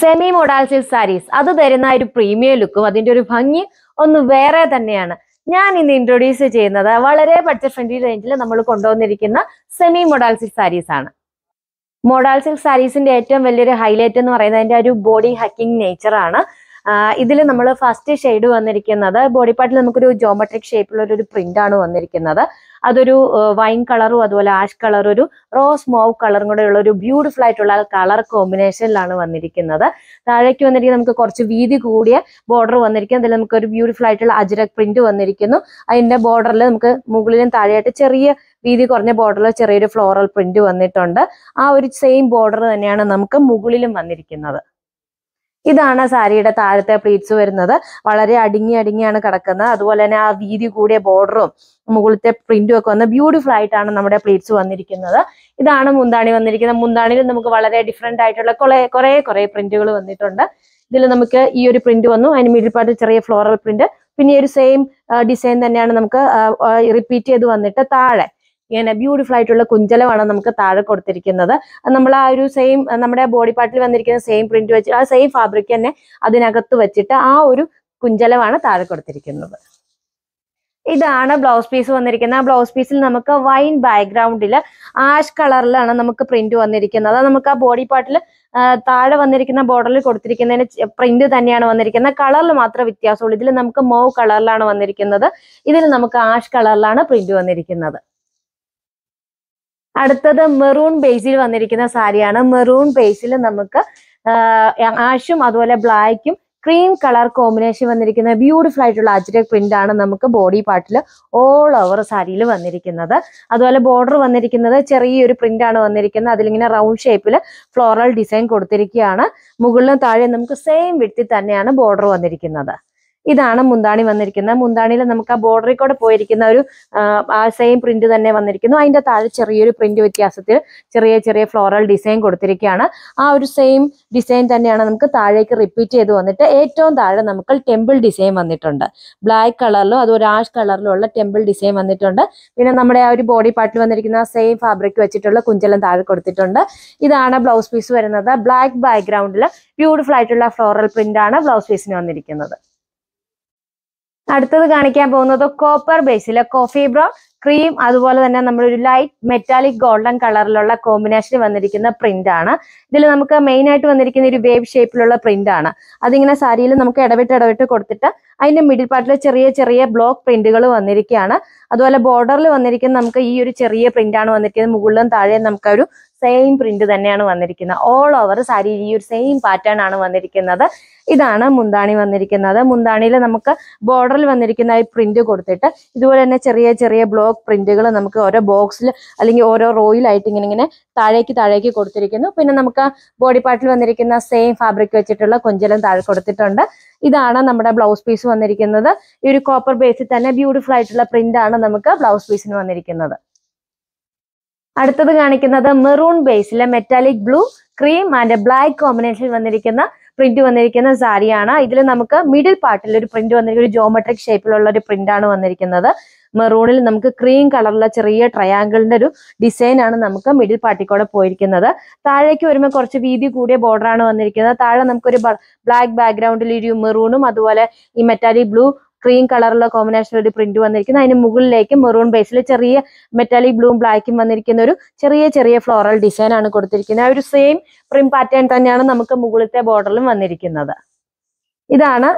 semi മൊഡാൽസിൽ saris അത് തരുന്ന ഒരു പ്രീമിയം ലുക്കും അതിന്റെ ഒരു ഭംഗി ഒന്ന് വേറെ തന്നെയാണ് ഞാൻ ഇന്ന് ഇൻട്രൊഡ്യൂസ് ചെയ്യുന്നത് വളരെ ബഡ്ജറ്റ് ഫ്രണ്ട്ലി റേഞ്ചിൽ നമ്മൾ കൊണ്ടുവന്നിരിക്കുന്ന സെമി മൊഡാൽ സിൽക്ക് സാരീസ് ആണ് മൊഡാൽ സിൽക്ക് സാരീസിന്റെ ഏറ്റവും വലിയൊരു ഹൈലൈറ്റ് എന്ന് പറയുന്നത് അതിന്റെ ഒരു ബോഡി ഹക്കിംഗ് നേച്ചർ ആണ് ഇതിൽ നമ്മൾ ഫസ്റ്റ് ഷെയ്ഡ് വന്നിരിക്കുന്നത് ബോഡി പാർട്ടിൽ നമുക്കൊരു ജോമെട്രിക് ഷേപ്പിലുള്ള ഒരു പ്രിന്റ് ആണ് വന്നിരിക്കുന്നത് അതൊരു വൈൻ കളറും അതുപോലെ ആഷ് കളറും ഒരു റോസ് മോവ് കളറും കൂടെ ഉള്ള ഒരു ബ്യൂട്ടിഫുൾ ആയിട്ടുള്ള കളർ കോമ്പിനേഷനിലാണ് വന്നിരിക്കുന്നത് താഴേക്ക് വന്നിരിക്കുന്ന നമുക്ക് കുറച്ച് വീതി കൂടിയ ബോർഡർ വന്നിരിക്കുന്നത് അതിൽ നമുക്ക് ഒരു ബ്യൂട്ടിഫുൾ ആയിട്ടുള്ള അജിരക് പ്രിന്റ് വന്നിരിക്കുന്നു അതിന്റെ ബോർഡറിൽ നമുക്ക് മുകളിലും താഴെയായിട്ട് ചെറിയ വീതി കുറഞ്ഞ ബോർഡറിൽ ചെറിയൊരു ഫ്ലോറൽ പ്രിന്റ് വന്നിട്ടുണ്ട് ആ ഒരു സെയിം ബോർഡർ തന്നെയാണ് നമുക്ക് മുകളിലും വന്നിരിക്കുന്നത് ഇതാണ് സാരിയുടെ താഴത്തെ പ്ലീറ്റ്സ് വരുന്നത് വളരെ അടുങ്ങി അടുങ്ങിയാണ് കിടക്കുന്നത് അതുപോലെ തന്നെ ആ വീതി കൂടിയ ബോർഡറും മുകളിലത്തെ പ്രിന്റും ഒക്കെ വന്ന് ബ്യൂട്ടിഫുൾ ആയിട്ടാണ് നമ്മുടെ പ്ലീറ്റ്സ് വന്നിരിക്കുന്നത് ഇതാണ് മുന്താണി വന്നിരിക്കുന്നത് മുന്താണിയിൽ നമുക്ക് വളരെ ഡിഫറെന്റ് ആയിട്ടുള്ള കുറെ കുറെ കുറെ പ്രിന്റുകൾ വന്നിട്ടുണ്ട് ഇതിൽ നമുക്ക് ഈ ഒരു പ്രിന്റ് വന്നു അതിന് മിഡിൽ പാർട്ട് ചെറിയ ഫ്ലോറൽ പ്രിന്റ് പിന്നെ ഈ ഒരു സെയിം ഡിസൈൻ തന്നെയാണ് നമുക്ക് റിപ്പീറ്റ് ചെയ്ത് വന്നിട്ട് താഴെ ഇങ്ങനെ ബ്യൂട്ടിഫുൾ ആയിട്ടുള്ള കുഞ്ചലമാണ് നമുക്ക് താഴെ കൊടുത്തിരിക്കുന്നത് നമ്മൾ ആ ഒരു സെയിം നമ്മുടെ ബോഡി പാർട്ടിൽ വന്നിരിക്കുന്ന സെയിം പ്രിന്റ് വെച്ച് ആ സെയിം ഫാബ്രിക് തന്നെ അതിനകത്ത് വെച്ചിട്ട് ആ ഒരു കുഞ്ചലമാണ് താഴെ കൊടുത്തിരിക്കുന്നത് ഇതാണ് ബ്ലൗസ് പീസ് വന്നിരിക്കുന്നത് ആ ബ്ലൗസ് പീസിൽ നമുക്ക് വൈൻ ബാക്ക്ഗ്രൗണ്ടിൽ ആഷ് കളറിലാണ് നമുക്ക് പ്രിന്റ് വന്നിരിക്കുന്നത് നമുക്ക് ആ ബോഡി പാർട്ടിൽ താഴെ വന്നിരിക്കുന്ന ബോർഡറിൽ കൊടുത്തിരിക്കുന്നതിന് പ്രിന്റ് തന്നെയാണ് വന്നിരിക്കുന്നത് കളറിൽ മാത്രം വ്യത്യാസമുള്ളൂ ഇതിൽ നമുക്ക് മോവ് കളറിലാണ് വന്നിരിക്കുന്നത് ഇതിൽ നമുക്ക് ആഷ് കളറിലാണ് പ്രിന്റ് വന്നിരിക്കുന്നത് അടുത്തത് മെറൂൺ ബേസിൽ വന്നിരിക്കുന്ന സാരിയാണ് മെറൂൺ ബേസിൽ നമുക്ക് ആഷും അതുപോലെ ബ്ലാക്കും ക്രീം കളർ കോമ്പിനേഷൻ വന്നിരിക്കുന്ന ബ്യൂട്ടിഫുൾ ആയിട്ടുള്ള അജ്രക് പ്രിന്റ് ആണ് നമുക്ക് ബോഡി പാർട്ടിൽ ഓൾ ഓവർ സാരിയിൽ വന്നിരിക്കുന്നത് അതുപോലെ ബോർഡർ വന്നിരിക്കുന്നത് ചെറിയൊരു പ്രിന്റ് ആണ് വന്നിരിക്കുന്നത് അതിലിങ്ങനെ റൗണ്ട് ഷേപ്പിൽ ഫ്ലോറൽ ഡിസൈൻ കൊടുത്തിരിക്കുകയാണ് മുകളിലും താഴെ നമുക്ക് സെയിം വിടുത്തി തന്നെയാണ് ബോർഡർ വന്നിരിക്കുന്നത് ഇതാണ് മുന്താണി വന്നിരിക്കുന്നത് മുന്താണിയിൽ നമുക്ക് ആ ബോർഡറിൽ കൂടെ പോയിരിക്കുന്ന ഒരു ആ സെയിം പ്രിന്റ് തന്നെ വന്നിരിക്കുന്നു അതിന്റെ താഴെ ചെറിയൊരു പ്രിന്റ് വ്യത്യാസത്തിൽ ചെറിയ ചെറിയ ഫ്ലോറൽ ഡിസൈൻ കൊടുത്തിരിക്കുകയാണ് ആ ഒരു സെയിം ഡിസൈൻ തന്നെയാണ് നമുക്ക് താഴേക്ക് റിപ്പീറ്റ് ചെയ്ത് വന്നിട്ട് ഏറ്റവും താഴെ നമുക്ക് ടെമ്പിൾ ഡിസൈൻ വന്നിട്ടുണ്ട് ബ്ലാക്ക് കളറിലും അതോ ആഷ് കളറിലും ഉള്ള ടെമ്പിൾ ഡിസൈൻ വന്നിട്ടുണ്ട് പിന്നെ നമ്മുടെ ആ ഒരു ബോഡി പാർട്ടിൽ വന്നിരിക്കുന്ന സെയിം ഫാബ്രിക് വെച്ചിട്ടുള്ള കുഞ്ചലം താഴെ കൊടുത്തിട്ടുണ്ട് ഇതാണ് ബ്ലൗസ് പീസ് വരുന്നത് ബ്ലാക്ക് ബാക്ക്ഗ്രൗണ്ടിൽ ബ്യൂട്ടിഫുൾ ആയിട്ടുള്ള ഫ്ലോറൽ പ്രിന്റ് ആണ് ബ്ലൗസ് പീസിന് വന്നിരിക്കുന്നത് അടുത്തത് കാണിക്കാൻ പോകുന്നത് കോപ്പർ ബേസിലെ കോഫി ബ്രോ ക്രീം അതുപോലെ തന്നെ നമ്മളൊരു ലൈറ്റ് മെറ്റാലിക് ഗോൾഡൻ കളറിലുള്ള കോമ്പിനേഷൻ വന്നിരിക്കുന്ന പ്രിന്റ് ആണ് ഇതിൽ നമുക്ക് മെയിൻ ആയിട്ട് വന്നിരിക്കുന്ന ഒരു വേവ് ഷേപ്പിലുള്ള പ്രിന്റ് ആണ് അതിങ്ങനെ സാരിയിൽ നമുക്ക് ഇടവിട്ട് ഇടവിട്ട് കൊടുത്തിട്ട് അതിന്റെ മിഡിൽ പാർട്ടിൽ ചെറിയ ചെറിയ ബ്ലോക്ക് പ്രിന്റുകൾ വന്നിരിക്കുകയാണ് അതുപോലെ ബോർഡറിൽ വന്നിരിക്കുന്ന നമുക്ക് ഈ ഒരു ചെറിയ പ്രിന്റ് ആണ് വന്നിരിക്കുന്നത് മുകളിലും താഴെയും നമുക്ക് ഒരു സെയിം പ്രിന്റ് തന്നെയാണ് വന്നിരിക്കുന്നത് ഓൾ ഓവർ സാരി ഈ ഒരു സെയിം പാറ്റേൺ ആണ് വന്നിരിക്കുന്നത് ഇതാണ് മുന്താണി വന്നിരിക്കുന്നത് മുന്താണിയിൽ നമുക്ക് ബോർഡറിൽ വന്നിരിക്കുന്ന ഈ പ്രിന്റ് കൊടുത്തിട്ട് ഇതുപോലെ തന്നെ ചെറിയ ചെറിയ ബ്ലോക്ക് അനലോഗ് പ്രിന്റുകൾ നമുക്ക് ഓരോ ബോക്സിൽ അല്ലെങ്കിൽ ഓരോ റോയിലായിട്ട് ഇങ്ങനെ ഇങ്ങനെ താഴേക്ക് താഴേക്ക് കൊടുത്തിരിക്കുന്നു പിന്നെ നമുക്ക് ബോഡി പാർട്ടിൽ വന്നിരിക്കുന്ന സെയിം ഫാബ്രിക് വെച്ചിട്ടുള്ള കൊഞ്ചലും താഴെ കൊടുത്തിട്ടുണ്ട് ഇതാണ് നമ്മുടെ ബ്ലൗസ് പീസ് വന്നിരിക്കുന്നത് ഈ ഒരു കോപ്പർ ബേസിൽ തന്നെ ബ്യൂട്ടിഫുൾ ആയിട്ടുള്ള പ്രിന്റ് ആണ് നമുക്ക് ബ്ലൗസ് പീസിന് വന്നിരിക്കുന്നത് അടുത്തത് കാണിക്കുന്നത് മെറൂൺ ബേസിലെ metallic blue cream and black combination വന്നിരിക്കുന്ന പ്രിന്റ് വന്നിരിക്കുന്ന സാരിയാണ് ഇതിൽ നമുക്ക് മിഡിൽ പാർട്ടിൽ ഒരു പ്രിന്റ് വന്നിരിക്കുന്ന ഒരു ജോമെട്രിക് ഷേപ്പിലുള്ള ഒരു പ്രിന്റ് ആണ് വന്നിരിക്കുന്നത് മെറൂണിൽ നമുക്ക് ക്രീം കളറുള്ള ചെറിയ ട്രയാങ്കിളിന്റെ ഒരു ഡിസൈൻ ആണ് നമുക്ക് മിഡിൽ പാർട്ടിക്കൂടെ പോയിരിക്കുന്നത് താഴേക്ക് വരുമ്പോൾ കുറച്ച് വീതി കൂടിയ ബോർഡറാണ് വന്നിരിക്കുന്നത് താഴെ നമുക്കൊരു ബ്ലാക്ക് ബാക്ക്ഗ്രൗണ്ടിൽ ഒരു മെറൂണും അതുപോലെ ഈ മെറ്റാലിക് ബ്ലൂ ക്രീം കളറുള്ള കോമ്പിനേഷൻ ഒരു പ്രിന്റ് വന്നിരിക്കുന്നത് അതിന് മുകളിലേക്ക് മെറൂൺ ബേസിൽ ചെറിയ മെറ്റാലിക് ബ്ലൂം ബ്ലാക്കും വന്നിരിക്കുന്ന ഒരു ചെറിയ ചെറിയ ഫ്ലോറൽ ഡിസൈൻ ആണ് കൊടുത്തിരിക്കുന്നത് ആ ഒരു സെയിം പ്രിം പാറ്റേൺ തന്നെയാണ് നമുക്ക് മുകളിലത്തെ ബോർഡറിലും വന്നിരിക്കുന്നത് ഇതാണ്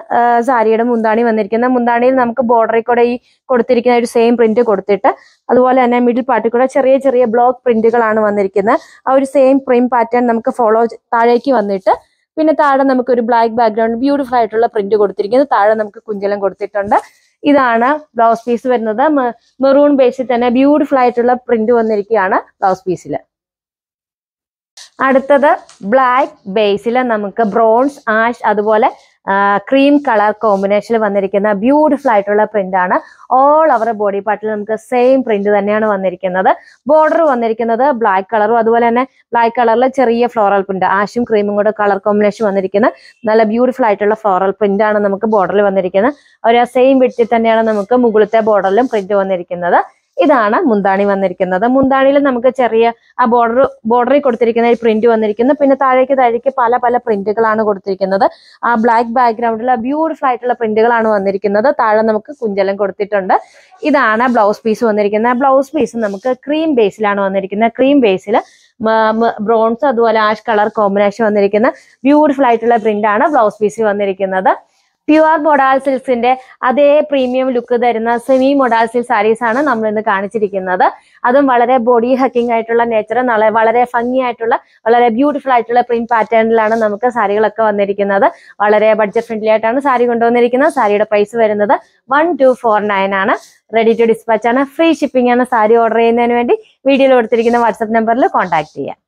സാരിയുടെ മുന്താണി വന്നിരിക്കുന്നത് മുന്താണിയിൽ നമുക്ക് ബോർഡറിൽ കൂടെ ഈ കൊടുത്തിരിക്കുന്ന ഒരു സെയിം പ്രിന്റ് കൊടുത്തിട്ട് അതുപോലെ തന്നെ മിഡിൽ പാർട്ടിൽ കൂടെ ചെറിയ ചെറിയ ബ്ലോക്ക് പ്രിന്റുകളാണ് വന്നിരിക്കുന്നത് ആ ഒരു സെയിം പ്രിന്റ് പാറ്റേൺ നമുക്ക് ഫോളോ താഴേക്ക് വന്നിട്ട് പിന്നെ താഴെ നമുക്ക് ഒരു ബ്ലാക്ക് ബാക്ക്ഗ്രൗണ്ട് ബ്യൂട്ടിഫുൾ ആയിട്ടുള്ള പ്രിന്റ് കൊടുത്തിരിക്കുന്നത് താഴെ നമുക്ക് കുഞ്ചലം കൊടുത്തിട്ടുണ്ട് ഇതാണ് ബ്ലൗസ് പീസ് വരുന്നത് മെറൂൺ ബേസിൽ തന്നെ ബ്യൂട്ടിഫുൾ ആയിട്ടുള്ള പ്രിന്റ് വന്നിരിക്കുകയാണ് ബ്ലൗസ് പീസിൽ അടുത്തത് ബ്ലാക്ക് ബേസിൽ നമുക്ക് ബ്രോൺസ് ആഷ് അതുപോലെ ക്രീം കളർ കോമ്പിനേഷനിൽ വന്നിരിക്കുന്ന ബ്യൂട്ടിഫുൾ ആയിട്ടുള്ള പ്രിന്റ് ആണ് ഓൾ അവർ ബോഡി പാർട്ടിൽ നമുക്ക് സെയിം പ്രിന്റ് തന്നെയാണ് വന്നിരിക്കുന്നത് ബോർഡർ വന്നിരിക്കുന്നത് ബ്ലാക്ക് കളറും അതുപോലെ തന്നെ ബ്ലാക്ക് കളറിൽ ചെറിയ ഫ്ലോറൽ പ്രിന്റ് ആഷും ക്രീമും കൂടെ കളർ കോമ്പിനേഷൻ വന്നിരിക്കുന്ന നല്ല ബ്യൂട്ടിഫുൾ ആയിട്ടുള്ള ഫ്ലോറൽ പ്രിന്റ് ആണ് നമുക്ക് ബോർഡറിൽ വന്നിരിക്കുന്നത് ആ സെയിം വിട്ടിൽ തന്നെയാണ് നമുക്ക് മുകളിലത്തെ ബോർഡറിലും പ്രിന്റ് വന്നിരിക്കുന്നത് ഇതാണ് മുന്താണി വന്നിരിക്കുന്നത് മുന്താണിയിൽ നമുക്ക് ചെറിയ ആ ബോർഡർ ബോർഡറിൽ കൊടുത്തിരിക്കുന്ന ഈ പ്രിന്റ് വന്നിരിക്കുന്നു പിന്നെ താഴേക്ക് താഴേക്ക് പല പല പ്രിന്റുകളാണ് കൊടുത്തിരിക്കുന്നത് ആ ബ്ലാക്ക് ബാക്ക്ഗ്രൗണ്ടിൽ ബ്യൂട്ടിഫുൾ ആയിട്ടുള്ള പ്രിന്റുകളാണ് വന്നിരിക്കുന്നത് താഴെ നമുക്ക് കുഞ്ചലം കൊടുത്തിട്ടുണ്ട് ഇതാണ് ബ്ലൗസ് പീസ് വന്നിരിക്കുന്നത് ബ്ലൗസ് പീസ് നമുക്ക് ക്രീം ബേസിലാണ് വന്നിരിക്കുന്നത് ക്രീം ബേസിൽ ബ്രോൺസ് അതുപോലെ ആഷ് കളർ കോമ്പിനേഷൻ വന്നിരിക്കുന്ന ബ്യൂട്ടിഫുൾ ആയിട്ടുള്ള പ്രിന്റ് ആണ് ബ്ലൗസ് പീസ് വന്നിരിക്കുന്നത് പ്യുവർ മൊഡാൽ സിൽസിന്റെ അതേ പ്രീമിയം ലുക്ക് തരുന്ന സെമി മൊഡാൽ സിൽ സാരീസ് ആണ് നമ്മൾ ഇന്ന് കാണിച്ചിരിക്കുന്നത് അതും വളരെ ബോഡി ഹക്കിംഗ് ആയിട്ടുള്ള നേച്ചർ വളരെ ഭംഗി ആയിട്ടുള്ള വളരെ ബ്യൂട്ടിഫുൾ ആയിട്ടുള്ള പ്രിന്റ് പാറ്റേണിലാണ് നമുക്ക് സാരികളൊക്കെ വന്നിരിക്കുന്നത് വളരെ ബഡ്ജറ്റ് ഫ്രണ്ട്ലി ആയിട്ടാണ് സാരി കൊണ്ടുവന്നിരിക്കുന്നത് സാരിയുടെ പ്രൈസ് വരുന്നത് വൺ ടു ഫോർ നയൻ ആണ് റെഡി ടു ഡിസ്പാച്ച് ആണ് ഫ്രീ ഷിപ്പിംഗ് ആണ് സാരി ഓർഡർ ചെയ്യുന്നതിന് വേണ്ടി വീഡിയോയിൽ കൊടുത്തിരിക്കുന്ന വാട്സ്ആപ്പ് നമ്പറിൽ കോൺടാക്ട് ചെയ്യാം